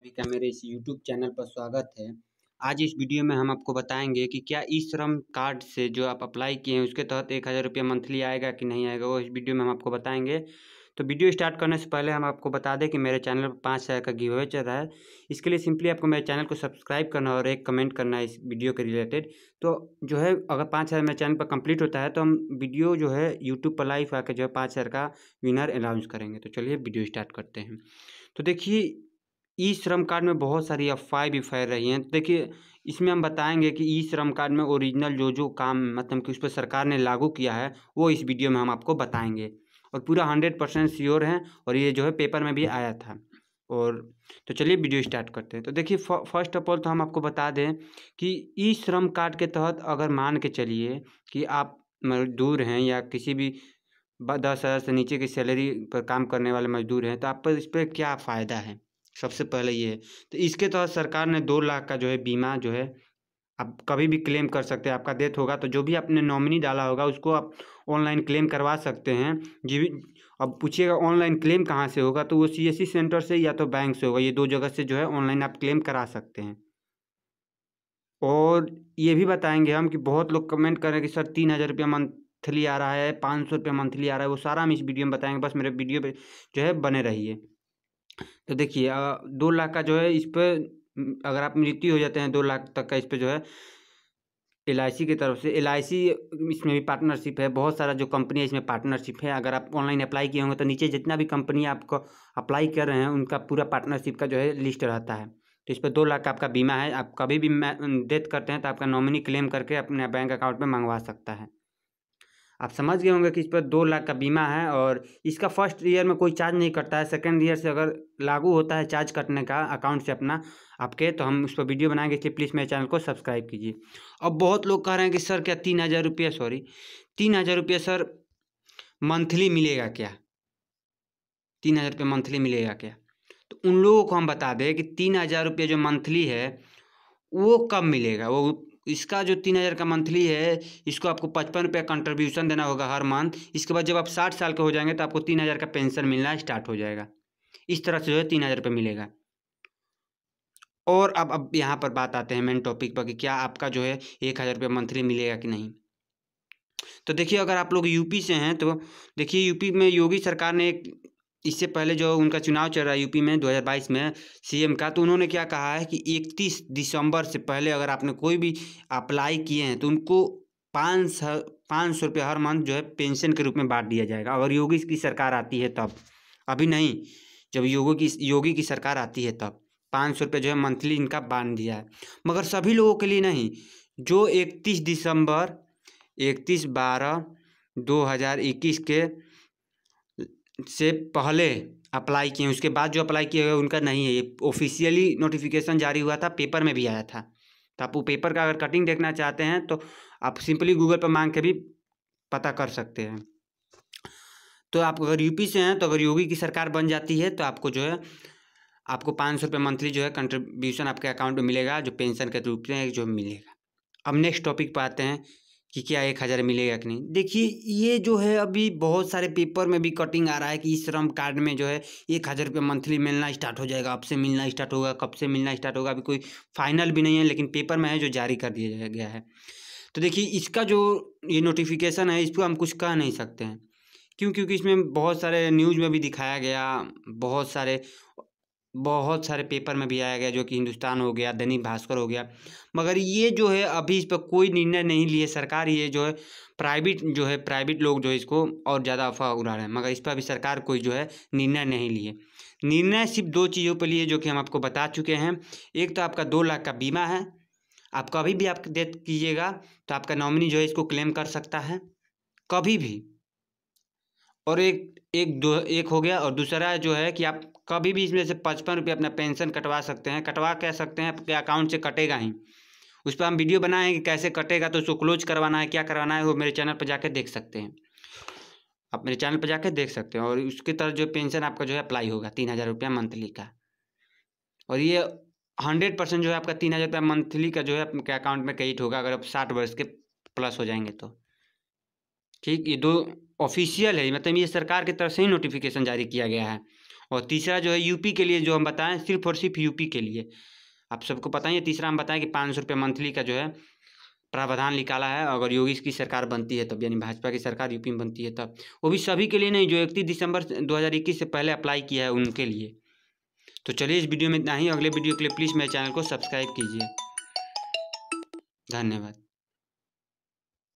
सभी का मेरे इस यूट्यूब चैनल पर स्वागत है आज इस वीडियो में हम आपको बताएंगे कि क्या ई श्रम कार्ड से जो आप अप्लाई किए हैं उसके तहत एक हज़ार रुपया मंथली आएगा कि नहीं आएगा वो इस वीडियो में हम आपको बताएंगे तो वीडियो स्टार्ट करने से पहले हम आपको बता दें कि मेरे चैनल पर पाँच हज़ार का गिवे चल रहा है इसके लिए सिंपली आपको मेरे चैनल को सब्सक्राइब करना और एक कमेंट करना है इस वीडियो के रिलेटेड तो जो है अगर पाँच हज़ार मेरे चैनल पर कंप्लीट होता है तो हम वीडियो जो है यूट्यूब पर लाइव आकर जो है पाँच हज़ार का विनर अनाउंस करेंगे तो चलिए वीडियो स्टार्ट करते हैं तो देखिए ई श्रम कार्ड में बहुत सारी अफवाहें भी फैल रही हैं तो देखिए इसमें हम बताएंगे कि ई श्रम कार्ड में ओरिजिनल जो जो काम मतलब कि उस पर सरकार ने लागू किया है वो इस वीडियो में हम आपको बताएंगे और पूरा हंड्रेड परसेंट श्योर हैं और ये जो है पेपर में भी आया था और तो चलिए वीडियो स्टार्ट करते हैं तो देखिए फर्स्ट ऑफ ऑल तो हम आपको बता दें कि ई श्रम कार्ड के तहत अगर मान के चलिए कि आप मजदूर हैं या किसी भी दस हज़ार से नीचे की सैलरी पर काम करने वाले मजदूर हैं तो आप पर इस पर क्या फ़ायदा है सबसे पहले ये है तो इसके तहत तो सरकार ने दो लाख का जो है बीमा जो है आप कभी भी क्लेम कर सकते हैं आपका डेथ होगा तो जो भी आपने नॉमिनी डाला होगा उसको आप ऑनलाइन क्लेम करवा सकते हैं जी अब पूछिएगा ऑनलाइन क्लेम कहाँ से होगा तो वो सी सेंटर से या तो बैंक से होगा ये दो जगह से जो है ऑनलाइन आप क्लेम करा सकते हैं और ये भी बताएंगे हम कि बहुत लोग कमेंट करें कि सर तीन हज़ार रुपया मंथली आ रहा है पाँच सौ रुपया मंथली आ रहा है वो सारा हम इस वीडियो में बताएंगे बस मेरे वीडियो पे जो है बने रहिए तो देखिए दो लाख का जो है इस पर अगर आप मृत्यु हो जाते हैं दो लाख तक का इस पर जो है एल आई सी की तरफ से एल आई सी इसमें भी पार्टनरशिप है बहुत सारा जो कंपनी है इसमें पार्टनरशिप है अगर आप ऑनलाइन अप्लाई किए होंगे तो नीचे जितना भी कंपनी आपको अप्लाई कर रहे हैं उनका पूरा पार्टनरशिप का जो है लिस्ट रहता है तो इस पर दो लाख का आपका बीमा है आप कभी भी डेथ करते हैं तो आपका नॉमिनी क्लेम करके अपने बैंक अकाउंट में मंगवा सकता है आप समझ गए होंगे कि इस पर दो लाख का बीमा है और इसका फर्स्ट ईयर में कोई चार्ज नहीं कटता है सेकेंड ईयर से अगर लागू होता है चार्ज कटने का अकाउंट से अपना आपके तो हम उस पर वीडियो बनाएंगे इसलिए प्लीज़ मेरे चैनल को सब्सक्राइब कीजिए अब बहुत लोग कह रहे हैं कि सर क्या तीन हज़ार रुपया सॉरी तीन हज़ार रुपया सर मंथली मिलेगा क्या तीन हज़ार रुपये मंथली मिलेगा क्या तो उन लोगों को हम बता दें कि तीन हज़ार रुपये जो मंथली है वो कब मिलेगा वो इसका जो तीन हज़ार का मंथली है इसको आपको पचपन रुपया कंट्रीब्यूशन देना होगा हर मंथ इसके बाद जब आप साठ साल के हो जाएंगे तो आपको तीन हज़ार का पेंशन मिलना स्टार्ट हो जाएगा इस तरह से जो है तीन हज़ार रुपये मिलेगा और अब अब यहाँ पर बात आते हैं मेन टॉपिक पर कि क्या आपका जो है एक हज़ार रुपये मंथली मिलेगा कि नहीं तो देखिए अगर आप लोग यूपी से हैं तो देखिए यूपी में योगी सरकार ने एक इससे पहले जो उनका चुनाव चल रहा है यूपी में 2022 में सीएम का तो उन्होंने क्या कहा है कि 31 दिसंबर से पहले अगर आपने कोई भी अप्लाई किए हैं तो उनको पाँच सौ पाँच सौ रुपये हर मंथ जो है पेंशन के रूप में बांट दिया जाएगा अगर योगी की सरकार आती है तब अभी नहीं जब योगी की योगी की सरकार आती है तब पाँच सौ रुपये जो है मंथली इनका बांध दिया है मगर सभी लोगों के लिए नहीं जो इकतीस दिसंबर इकतीस बारह दो हज़ार इक्कीस के से पहले अप्लाई किए उसके बाद जो अप्लाई किए हुए उनका नहीं है ये ऑफिशियली नोटिफिकेशन जारी हुआ था पेपर में भी आया था तो आप वो पेपर का अगर कटिंग देखना चाहते हैं तो आप सिंपली गूगल पर मांग के भी पता कर सकते हैं तो आप अगर यूपी से हैं तो अगर योगी की सरकार बन जाती है तो आपको जो है आपको पाँच सौ रुपये मंथली जो है कंट्रीब्यूशन आपके अकाउंट में मिलेगा जो पेंशन के रूप में जो मिलेगा अब नेक्स्ट टॉपिक पर आते हैं कि क्या एक हज़ार मिलेगा कि नहीं देखिए ये जो है अभी बहुत सारे पेपर में भी कटिंग आ रहा है कि इस श्रम कार्ड में जो है एक हज़ार रुपये मंथली मिलना स्टार्ट हो जाएगा अब से मिलना स्टार्ट होगा कब से मिलना स्टार्ट होगा अभी कोई फाइनल भी नहीं है लेकिन पेपर में है जो जारी कर दिया गया है तो देखिए इसका जो ये नोटिफिकेशन है इसको हम कुछ कह नहीं सकते हैं क्यों क्योंकि इसमें बहुत सारे न्यूज़ में भी दिखाया गया बहुत सारे बहुत सारे पेपर में भी आया गया जो कि हिंदुस्तान हो गया दैनिक भास्कर हो गया मगर ये जो है अभी इस पर कोई निर्णय नहीं लिए सरकार ये जो है प्राइवेट जो है प्राइवेट लोग जो है इसको और ज़्यादा अफवाह उड़ा रहे हैं मगर इस पर अभी सरकार कोई जो है निर्णय नहीं लिए निर्णय सिर्फ दो चीज़ों पर लिए जो कि हम आपको बता चुके हैं एक तो आपका दो लाख का बीमा है आप कभी भी आप डेथ कीजिएगा तो आपका नॉमिनी जो है इसको क्लेम कर सकता है कभी भी और एक एक दो एक हो गया और दूसरा जो है कि आप कभी भी इसमें से पचपन रुपये अपना पेंशन कटवा सकते हैं कटवा कह सकते हैं आपके अकाउंट से कटेगा ही उस पर हम वीडियो बनाएं कि कैसे कटेगा तो उसको क्लोज करवाना है क्या करवाना है वो मेरे चैनल पर जाकर देख सकते हैं आप मेरे चैनल पर जाकर देख सकते हैं और उसके तरह जो पेंशन आपका जो है अप्लाई होगा तीन हज़ार रुपया मंथली का और ये हंड्रेड परसेंट जो है आपका तीन हज़ार रुपया मंथली का जो है आपके अकाउंट में क्रेडिट होगा अगर आप साठ वर्ष के प्लस हो जाएंगे तो ठीक ये दो ऑफिशियल है मतलब ये सरकार की तरफ से ही नोटिफिकेशन जारी किया गया है और तीसरा जो है यूपी के लिए जो हम बताएं सिर्फ और सिर्फ यूपी के लिए आप सबको पता ही है तीसरा हम बताएं कि पाँच सौ रुपये मंथली का जो है प्रावधान निकाला है अगर योगी की सरकार बनती है तब यानी भाजपा की सरकार यूपी में बनती है तब वो भी सभी के लिए नहीं जो इकतीस दिसंबर दो से पहले अप्लाई किया है उनके लिए तो चलिए इस वीडियो में इतना ही अगले वीडियो के लिए प्लीज़ मेरे चैनल को सब्सक्राइब कीजिए धन्यवाद